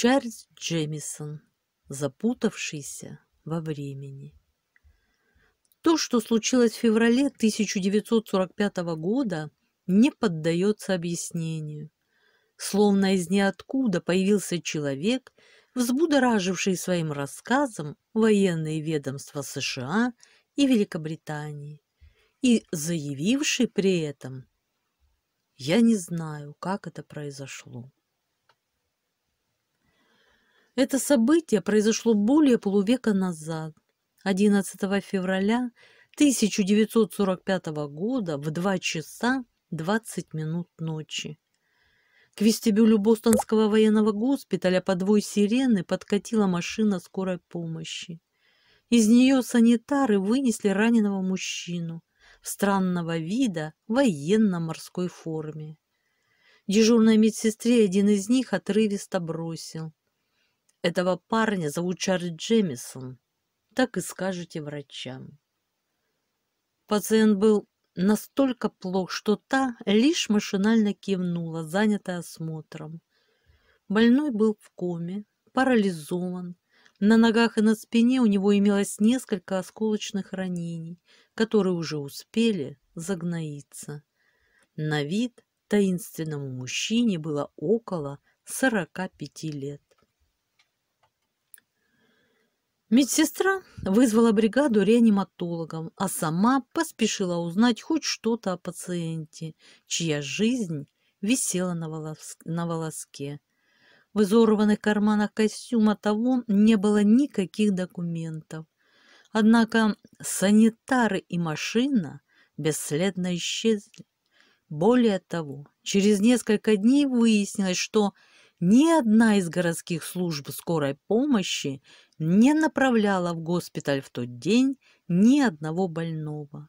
Чарльз Джемисон, запутавшийся во времени. То, что случилось в феврале 1945 года, не поддается объяснению. Словно из ниоткуда появился человек, взбудораживший своим рассказом военные ведомства США и Великобритании и заявивший при этом «Я не знаю, как это произошло». Это событие произошло более полувека назад, 11 февраля 1945 года в 2 часа 20 минут ночи. К вестибюлю Бостонского военного госпиталя под двой сирены подкатила машина скорой помощи. Из нее санитары вынесли раненого мужчину в странного вида военно-морской форме. Дежурной медсестре один из них отрывисто бросил. Этого парня зовут Чарльз Джемисон. Так и скажете врачам. Пациент был настолько плох, что та лишь машинально кивнула, занятая осмотром. Больной был в коме, парализован. На ногах и на спине у него имелось несколько осколочных ранений, которые уже успели загноиться. На вид таинственному мужчине было около 45 лет. Медсестра вызвала бригаду реаниматологом, а сама поспешила узнать хоть что-то о пациенте, чья жизнь висела на, волос... на волоске. В изорванных карманах костюма того не было никаких документов. Однако санитары и машина бесследно исчезли. Более того, через несколько дней выяснилось, что ни одна из городских служб скорой помощи не направляла в госпиталь в тот день ни одного больного.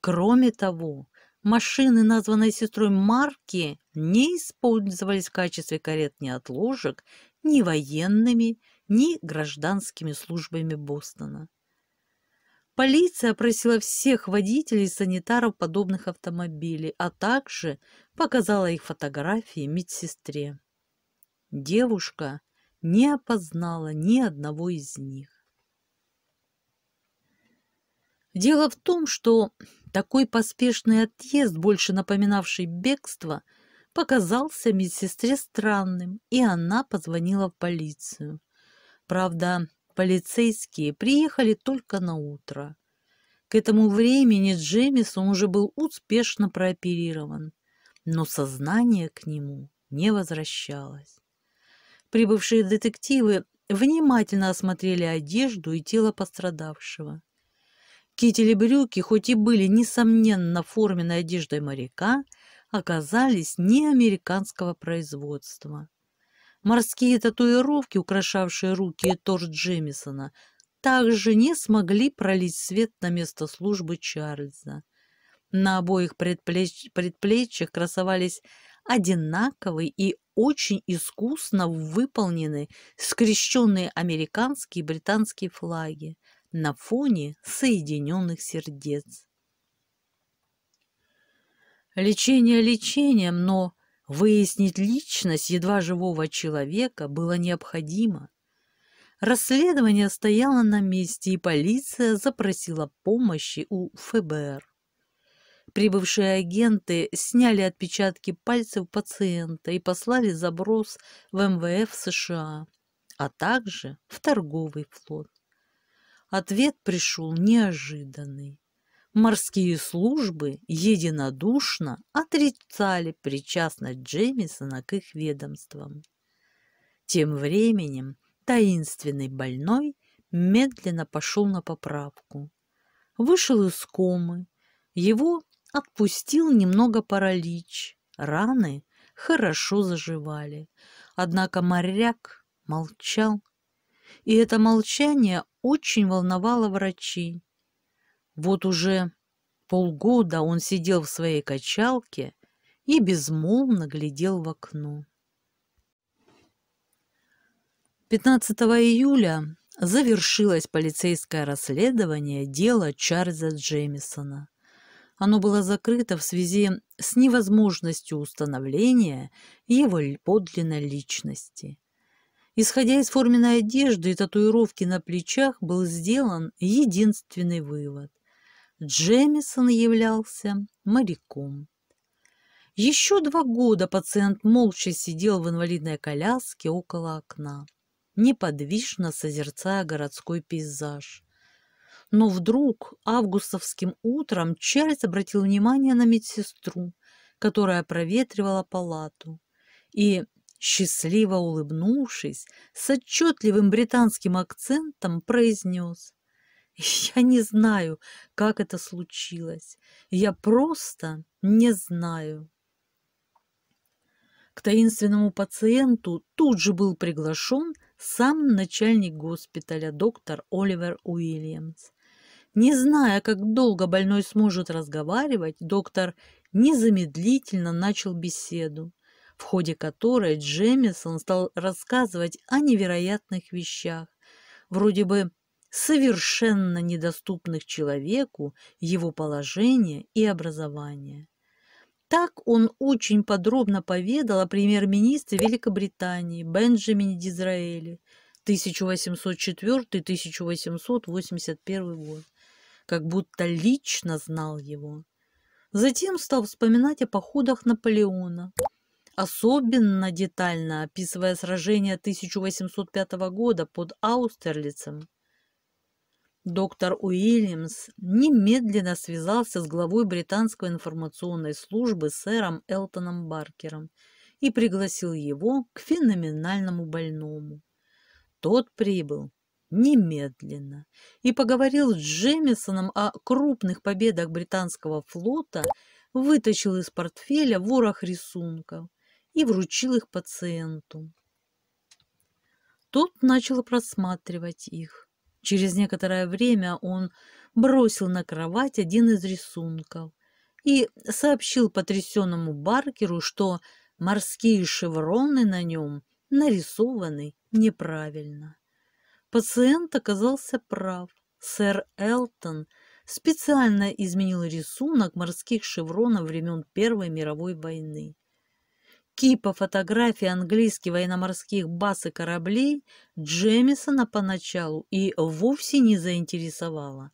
Кроме того, машины, названные сестрой марки, не использовались в качестве карет ни отложек, ни военными, ни гражданскими службами Бостона. Полиция опросила всех водителей и санитаров подобных автомобилей, а также показала их фотографии медсестре. Девушка не опознала ни одного из них. Дело в том, что такой поспешный отъезд, больше напоминавший бегство, показался медсестре странным, и она позвонила в полицию. Правда, полицейские приехали только на утро. К этому времени Джемисон уже был успешно прооперирован, но сознание к нему не возвращалось. Прибывшие детективы внимательно осмотрели одежду и тело пострадавшего. Кители-брюки, хоть и были, несомненно, форменной одеждой моряка, оказались не американского производства. Морские татуировки, украшавшие руки и торс Джемисона, также не смогли пролить свет на место службы Чарльза. На обоих предплеч... предплечьях красовались одинаковые и очень искусно выполнены скрещенные американские и британские флаги на фоне соединенных сердец. Лечение лечением, но выяснить личность едва живого человека было необходимо. Расследование стояло на месте, и полиция запросила помощи у ФБР. Прибывшие агенты сняли отпечатки пальцев пациента и послали заброс в МВФ США, а также в торговый флот. Ответ пришел неожиданный. Морские службы единодушно отрицали причастность Джеймисона к их ведомствам. Тем временем таинственный больной медленно пошел на поправку. Вышел из комы, его отпустил немного паралич. Раны хорошо заживали. Однако моряк молчал. И это молчание очень волновало врачей. Вот уже полгода он сидел в своей качалке и безмолвно глядел в окно. 15 июля завершилось полицейское расследование дела Чарльза Джеймисона. Оно было закрыто в связи с невозможностью установления его подлинной личности. Исходя из форменной одежды и татуировки на плечах, был сделан единственный вывод. Джемисон являлся моряком. Еще два года пациент молча сидел в инвалидной коляске около окна, неподвижно созерцая городской пейзаж. Но вдруг августовским утром Чарльз обратил внимание на медсестру, которая проветривала палату. И, счастливо улыбнувшись, с отчетливым британским акцентом произнес «Я не знаю, как это случилось. Я просто не знаю». К таинственному пациенту тут же был приглашен сам начальник госпиталя доктор Оливер Уильямс. Не зная, как долго больной сможет разговаривать, доктор незамедлительно начал беседу, в ходе которой Джемисон стал рассказывать о невероятных вещах, вроде бы совершенно недоступных человеку его положение и образование. Так он очень подробно поведал о премьер-министре Великобритании Бенджамине Дизраэле 1804-1881 год как будто лично знал его. Затем стал вспоминать о походах Наполеона, особенно детально описывая сражение 1805 года под Аустерлицем. Доктор Уильямс немедленно связался с главой британской информационной службы сэром Элтоном Баркером и пригласил его к феноменальному больному. Тот прибыл немедленно и поговорил с Джемисоном о крупных победах британского флота, вытащил из портфеля ворох рисунков и вручил их пациенту. Тот начал просматривать их. Через некоторое время он бросил на кровать один из рисунков и сообщил потрясенному Баркеру, что морские шевроны на нем нарисованы неправильно. Пациент оказался прав. Сэр Элтон специально изменил рисунок морских шевронов времен Первой мировой войны. Кипа фотографий английских военно-морских баз и кораблей Джемисона поначалу и вовсе не заинтересовала,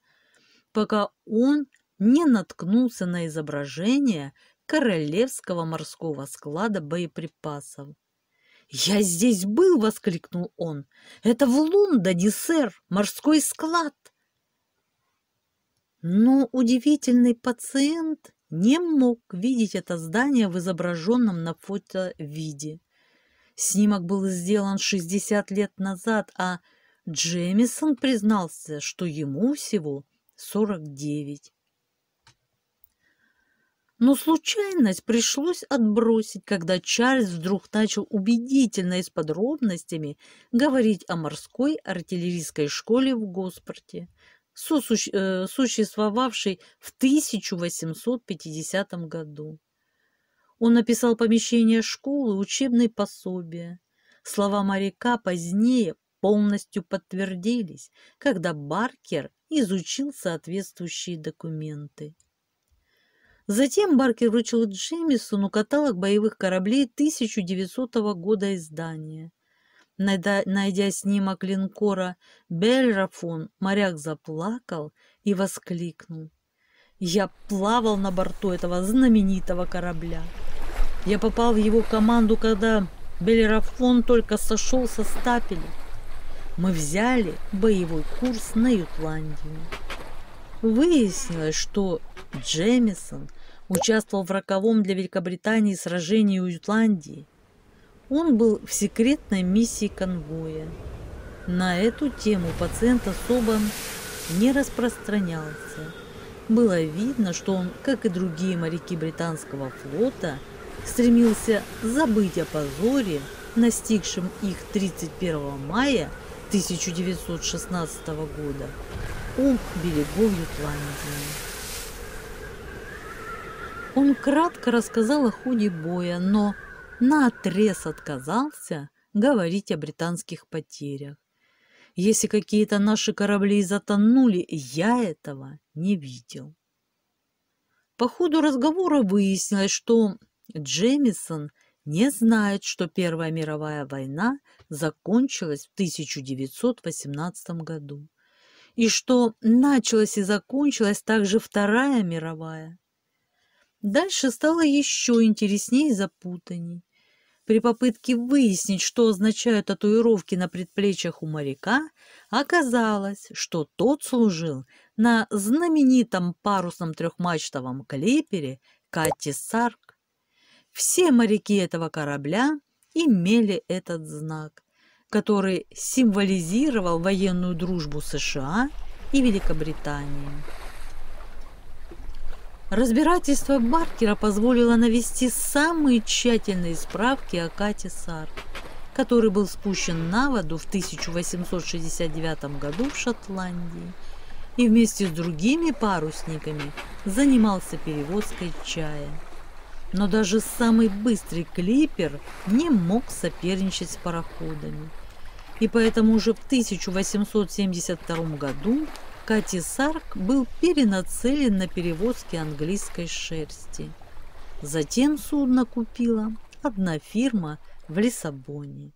пока он не наткнулся на изображение королевского морского склада боеприпасов. «Я здесь был!» — воскликнул он. «Это в Лондоне, сэр, морской склад!» Но удивительный пациент не мог видеть это здание в изображенном на фото виде. Снимок был сделан 60 лет назад, а Джемисон признался, что ему всего 49. Но случайность пришлось отбросить, когда Чарльз вдруг начал убедительно и с подробностями говорить о морской артиллерийской школе в Госпорте, э, существовавшей в 1850 году. Он написал помещение школы, учебные пособия. Слова моряка позднее полностью подтвердились, когда Баркер изучил соответствующие документы. Затем Баркер вручил Джемисону каталог боевых кораблей 1900 года издания. Найдя, найдя снимок линкора «Бельрафон», моряк заплакал и воскликнул. «Я плавал на борту этого знаменитого корабля. Я попал в его команду, когда Бельрафон только сошел со стапеля. Мы взяли боевой курс на Ютландию». Выяснилось, что Джемисон – участвовал в роковом для Великобритании сражении у Ютландии, он был в секретной миссии конвоя. На эту тему пациент особо не распространялся. Было видно, что он, как и другие моряки британского флота, стремился забыть о позоре, настигшем их 31 мая 1916 года у берегов Ютландии. Он кратко рассказал о ходе боя, но наотрез отказался говорить о британских потерях. Если какие-то наши корабли затонули, я этого не видел. По ходу разговора выяснилось, что Джемисон не знает, что Первая мировая война закончилась в 1918 году и что началась и закончилась также Вторая мировая. Дальше стало еще интереснее и запутанней. При попытке выяснить, что означают татуировки на предплечьях у моряка, оказалось, что тот служил на знаменитом парусном трехмачтовом клипере Кати Сарк. Все моряки этого корабля имели этот знак, который символизировал военную дружбу США и Великобритании. Разбирательство Баркера позволило навести самые тщательные справки о Кате Сар, который был спущен на воду в 1869 году в Шотландии и вместе с другими парусниками занимался перевозкой чая. Но даже самый быстрый клипер не мог соперничать с пароходами. И поэтому уже в 1872 году Кати Сарк был перенацелен на перевозки английской шерсти. Затем судно купила одна фирма в Лиссабоне.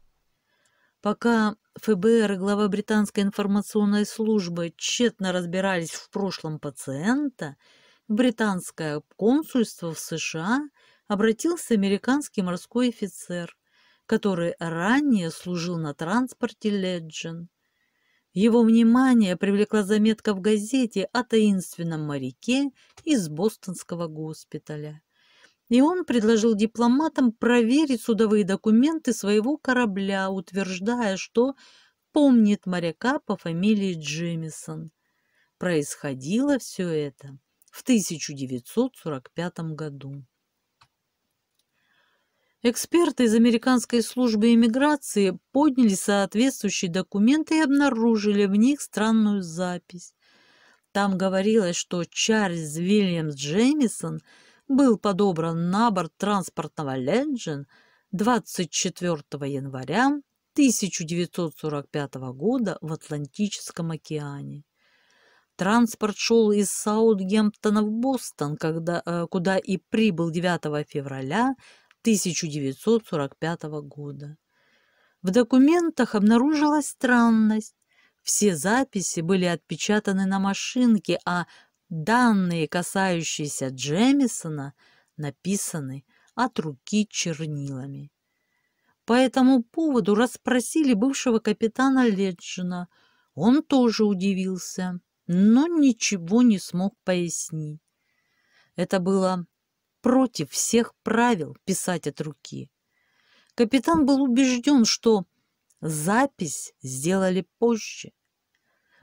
Пока ФБР и глава британской информационной службы тщетно разбирались в прошлом пациента, британское консульство в США обратился американский морской офицер, который ранее служил на транспорте «Леджин». Его внимание привлекла заметка в газете о таинственном моряке из бостонского госпиталя. И он предложил дипломатам проверить судовые документы своего корабля, утверждая, что помнит моряка по фамилии Джемисон. Происходило все это в 1945 году. Эксперты из Американской службы иммиграции подняли соответствующие документы и обнаружили в них странную запись. Там говорилось, что Чарльз Вильямс Джеймисон был подобран на борт транспортного Legend 24 января 1945 года в Атлантическом океане. Транспорт шел из Саутгемптона в Бостон, когда, э, куда и прибыл 9 февраля 1945 года. В документах обнаружилась странность. Все записи были отпечатаны на машинке, а данные, касающиеся Джемисона, написаны от руки чернилами. По этому поводу расспросили бывшего капитана Леджина. Он тоже удивился, но ничего не смог пояснить. Это было против всех правил писать от руки. Капитан был убежден, что запись сделали позже.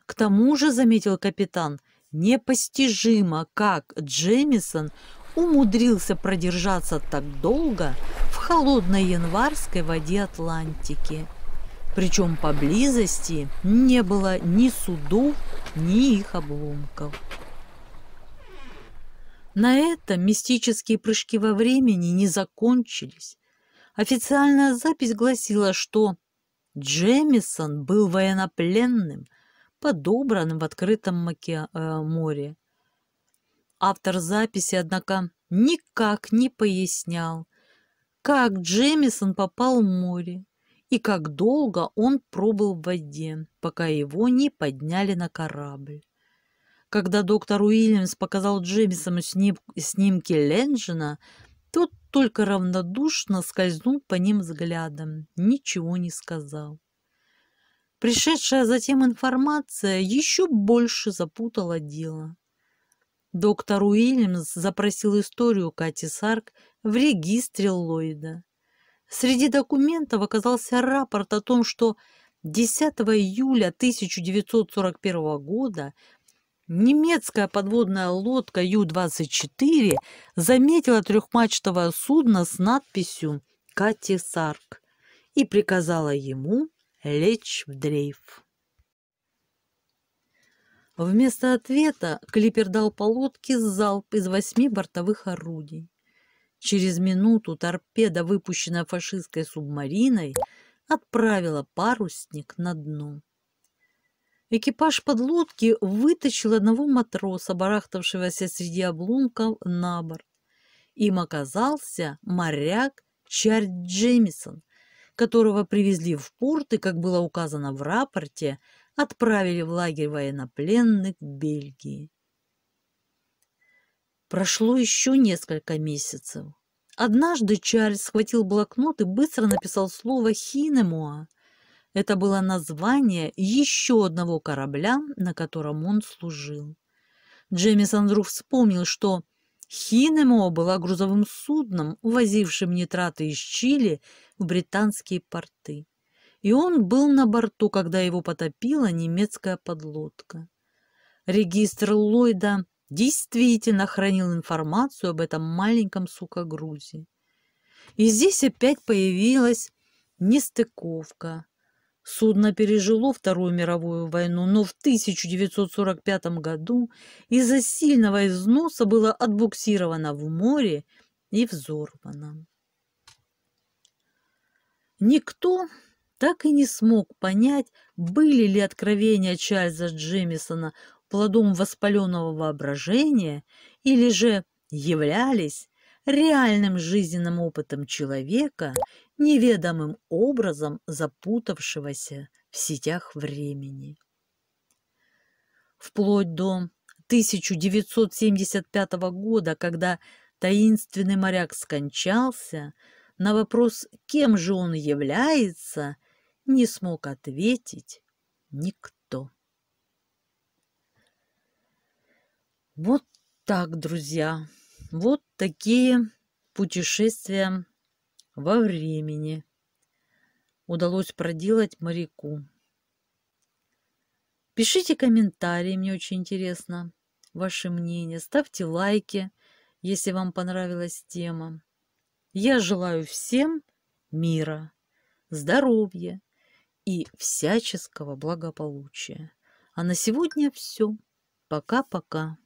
К тому же, заметил капитан, непостижимо, как Джемисон умудрился продержаться так долго в холодной январской воде Атлантики. Причем поблизости не было ни судов, ни их обломков. На этом мистические прыжки во времени не закончились. Официальная запись гласила, что Джемисон был военнопленным, подобранным в открытом оке... э, море. Автор записи, однако, никак не пояснял, как Джемисон попал в море и как долго он пробыл в воде, пока его не подняли на корабль. Когда доктор Уильямс показал Джемисону снимки Ленджина, тот только равнодушно скользнул по ним взглядом, ничего не сказал. Пришедшая затем информация еще больше запутала дело. Доктор Уильямс запросил историю Кати Сарк в регистре Ллойда. Среди документов оказался рапорт о том, что 10 июля 1941 года Немецкая подводная лодка Ю-24 заметила трехмачтовое судно с надписью «Кати Сарк» и приказала ему лечь в дрейф. Вместо ответа клипер дал по лодке залп из восьми бортовых орудий. Через минуту торпеда, выпущенная фашистской субмариной, отправила парусник на дно. Экипаж подлодки вытащил одного матроса, барахтавшегося среди обломков, на борт. Им оказался моряк Чарльз Джемисон, которого привезли в порт и, как было указано в рапорте, отправили в лагерь военнопленных в Бельгии. Прошло еще несколько месяцев. Однажды Чарльз схватил блокнот и быстро написал слово «Хинемуа», это было название еще одного корабля, на котором он служил. Джемисон вдруг вспомнил, что Хинемо была грузовым судном, увозившим нитраты из Чили в британские порты. И он был на борту, когда его потопила немецкая подлодка. Регистр Ллойда действительно хранил информацию об этом маленьком сукогрузе. И здесь опять появилась нестыковка. Судно пережило Вторую мировую войну, но в 1945 году из-за сильного износа было отбуксировано в море и взорвано. Никто так и не смог понять, были ли откровения Чарльза Джемисона плодом воспаленного воображения или же являлись реальным жизненным опытом человека, неведомым образом запутавшегося в сетях времени. Вплоть до 1975 года, когда таинственный моряк скончался, на вопрос, кем же он является, не смог ответить никто. Вот так, друзья. Вот такие путешествия во времени удалось проделать моряку. Пишите комментарии, мне очень интересно ваше мнение. Ставьте лайки, если вам понравилась тема. Я желаю всем мира, здоровья и всяческого благополучия. А на сегодня все. Пока-пока.